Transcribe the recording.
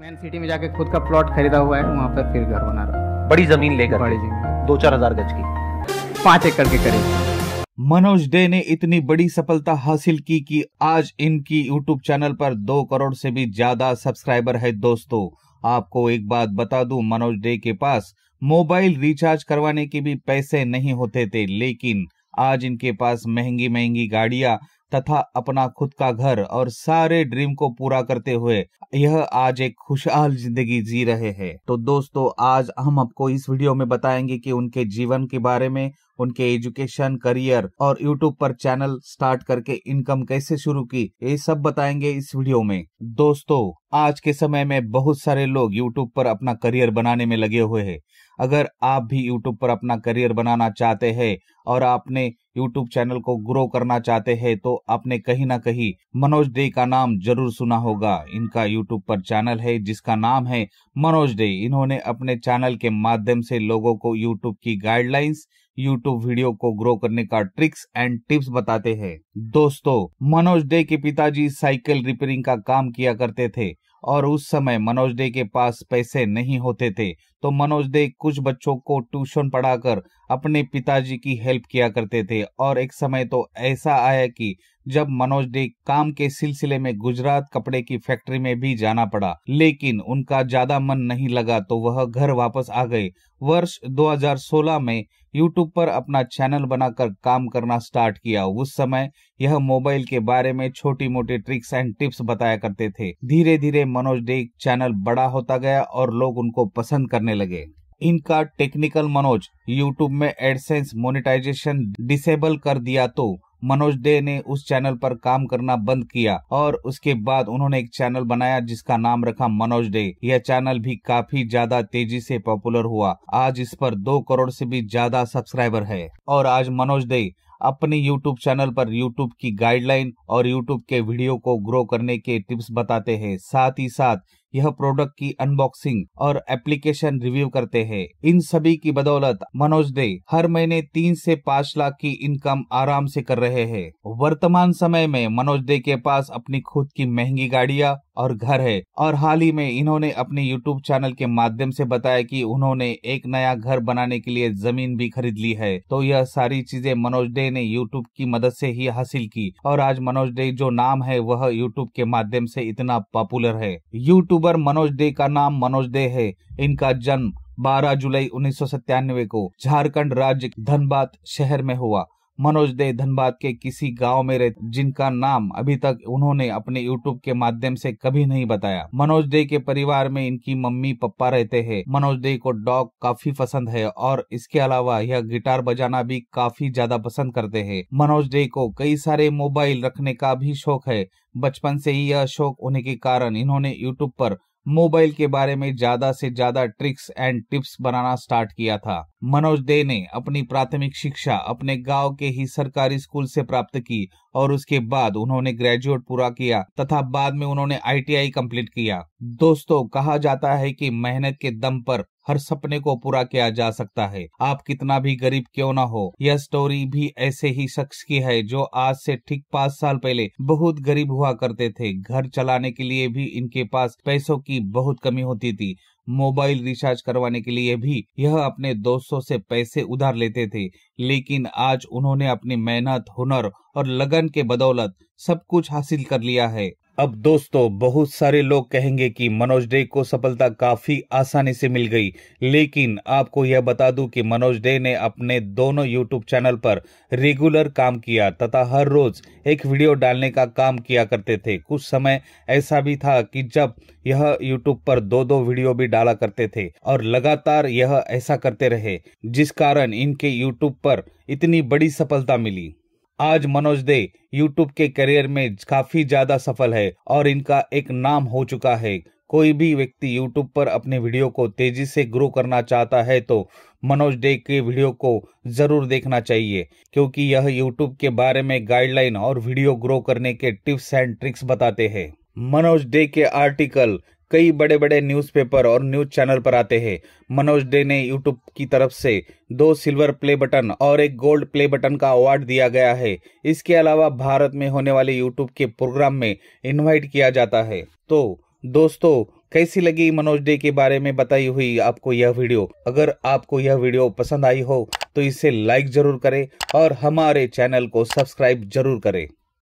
man city में जाके खुद का प्लॉट खरीदा हुआ है वहाँ पर फिर घर बना रहा बड़ी जमीन लेकर बड़ी जमीन दो चार हजार गज की पांच एकड़ के करीब मनोज डे ने इतनी बड़ी सफलता हासिल की कि आज इनकी यूट्यूब चैनल पर दो करोड़ से भी ज्यादा सब्सक्राइबर है दोस्तों आपको एक बात बता दूं मनोज डे के पास मोबाइल रिचार्ज करवाने के भी पैसे नहीं होते थे लेकिन आज इनके पास महंगी महंगी गाड़ियां तथा अपना खुद का घर और सारे ड्रीम को पूरा करते हुए यह आज एक खुशहाल जिंदगी जी रहे हैं तो दोस्तों आज हम आपको इस वीडियो में बताएंगे कि उनके जीवन के बारे में उनके एजुकेशन करियर और यूट्यूब पर चैनल स्टार्ट करके इनकम कैसे शुरू की ये सब बताएंगे इस वीडियो में दोस्तों आज के समय में बहुत सारे लोग यूट्यूब पर अपना करियर बनाने में लगे हुए हैं अगर आप भी यूट्यूब पर अपना करियर बनाना चाहते हैं और आपने यूट्यूब चैनल को ग्रो करना चाहते हैं तो आपने कहीं ना कहीं मनोज डे का नाम जरूर सुना होगा इनका यूट्यूब पर चैनल है जिसका नाम है मनोज डे इन्होंने अपने चैनल के माध्यम से लोगों को यूट्यूब की गाइडलाइंस YouTube वीडियो को ग्रो करने का ट्रिक्स एंड टिप्स बताते हैं दोस्तों मनोज डे के पिताजी साइकिल रिपेयरिंग का काम किया करते थे और उस समय मनोज डे के पास पैसे नहीं होते थे तो मनोज डे कुछ बच्चों को ट्यूशन पढ़ाकर अपने पिताजी की हेल्प किया करते थे और एक समय तो ऐसा आया कि जब मनोज डे काम के सिलसिले में गुजरात कपड़े की फैक्ट्री में भी जाना पड़ा लेकिन उनका ज्यादा मन नहीं लगा तो वह घर वापस आ गए वर्ष 2016 में यूट्यूब पर अपना चैनल बनाकर काम करना स्टार्ट किया उस समय यह मोबाइल के बारे में छोटी मोटी ट्रिक्स एंड टिप्स बताया करते थे धीरे धीरे मनोज डे चैनल बड़ा होता गया और लोग उनको पसंद करने लगे इनका टेक्निकल मनोज यूट्यूब में एडसेंस मोनेटाइजेशन डिसेबल कर दिया तो मनोज डे ने उस चैनल पर काम करना बंद किया और उसके बाद उन्होंने एक चैनल बनाया जिसका नाम रखा मनोज डे यह चैनल भी काफी ज्यादा तेजी से पॉपुलर हुआ आज इस पर दो करोड़ से भी ज्यादा सब्सक्राइबर है और आज मनोज डे अपने YouTube चैनल पर YouTube की गाइडलाइन और YouTube के वीडियो को ग्रो करने के टिप्स बताते हैं साथ ही साथ यह प्रोडक्ट की अनबॉक्सिंग और एप्लीकेशन रिव्यू करते हैं इन सभी की बदौलत मनोज दे हर महीने तीन से पाँच लाख की इनकम आराम से कर रहे हैं वर्तमान समय में मनोज दे के पास अपनी खुद की महंगी गाड़िया और घर है और हाल ही में इन्होंने अपने यूट्यूब चैनल के माध्यम से बताया कि उन्होंने एक नया घर बनाने के लिए जमीन भी खरीद ली है तो यह सारी चीजें मनोज डे ने यूट्यूब की मदद से ही हासिल की और आज मनोज डे जो नाम है वह यूट्यूब के माध्यम से इतना पॉपुलर है यूट्यूबर मनोज डे का नाम मनोज डे है इनका जन्म 12 जुलाई उन्नीस को झारखंड राज्य धनबाद शहर में हुआ मनोज दे धनबाद के किसी गांव में रहते जिनका नाम अभी तक उन्होंने अपने यूट्यूब के माध्यम से कभी नहीं बताया मनोज दे के परिवार में इनकी मम्मी पप्पा रहते हैं मनोज दे को डॉग काफी पसंद है और इसके अलावा यह गिटार बजाना भी काफी ज्यादा पसंद करते हैं मनोज दे को कई सारे मोबाइल रखने का भी शौक है बचपन से ही यह शौक होने के कारण इन्होंने यूट्यूब पर मोबाइल के बारे में ज्यादा से ज्यादा ट्रिक्स एंड टिप्स बनाना स्टार्ट किया था मनोज दे ने अपनी प्राथमिक शिक्षा अपने गांव के ही सरकारी स्कूल से प्राप्त की और उसके बाद उन्होंने ग्रेजुएट पूरा किया तथा बाद में उन्होंने आईटीआई कंप्लीट किया दोस्तों कहा जाता है कि मेहनत के दम पर हर सपने को पूरा किया जा सकता है आप कितना भी गरीब क्यों ना हो यह स्टोरी भी ऐसे ही शख्स की है जो आज से ठीक पाँच साल पहले बहुत गरीब हुआ करते थे घर चलाने के लिए भी इनके पास पैसों की बहुत कमी होती थी मोबाइल रिचार्ज करवाने के लिए भी यह अपने दोस्तों से पैसे उधार लेते थे लेकिन आज उन्होंने अपनी मेहनत हुनर और लगन के बदौलत सब कुछ हासिल कर लिया है अब दोस्तों बहुत सारे लोग कहेंगे कि मनोज डे को सफलता काफी आसानी से मिल गई लेकिन आपको यह बता दूं कि मनोज डे ने अपने दोनों यूट्यूब चैनल पर रेगुलर काम किया तथा हर रोज एक वीडियो डालने का काम किया करते थे कुछ समय ऐसा भी था कि जब यह यूट्यूब पर दो दो वीडियो भी डाला करते थे और लगातार यह ऐसा करते रहे जिस कारण इनके यूट्यूब पर इतनी बड़ी सफलता मिली आज मनोज दे यूट्यूब के करियर में काफी ज्यादा सफल है और इनका एक नाम हो चुका है कोई भी व्यक्ति यूट्यूब पर अपने वीडियो को तेजी से ग्रो करना चाहता है तो मनोज डे के वीडियो को जरूर देखना चाहिए क्योंकि यह यूट्यूब के बारे में गाइडलाइन और वीडियो ग्रो करने के टिप्स एंड ट्रिक्स बताते हैं मनोज डे के आर्टिकल कई बड़े बड़े न्यूज़पेपर और न्यूज चैनल पर आते हैं मनोज डे ने यूट्यूब की तरफ से दो सिल्वर प्ले बटन और एक गोल्ड प्ले बटन का अवार्ड दिया गया है इसके अलावा भारत में होने वाले यूट्यूब के प्रोग्राम में इन्वाइट किया जाता है तो दोस्तों कैसी लगी मनोज डे के बारे में बताई हुई आपको यह वीडियो अगर आपको यह वीडियो पसंद आई हो तो इसे लाइक जरूर करें और हमारे चैनल को सब्सक्राइब जरूर करें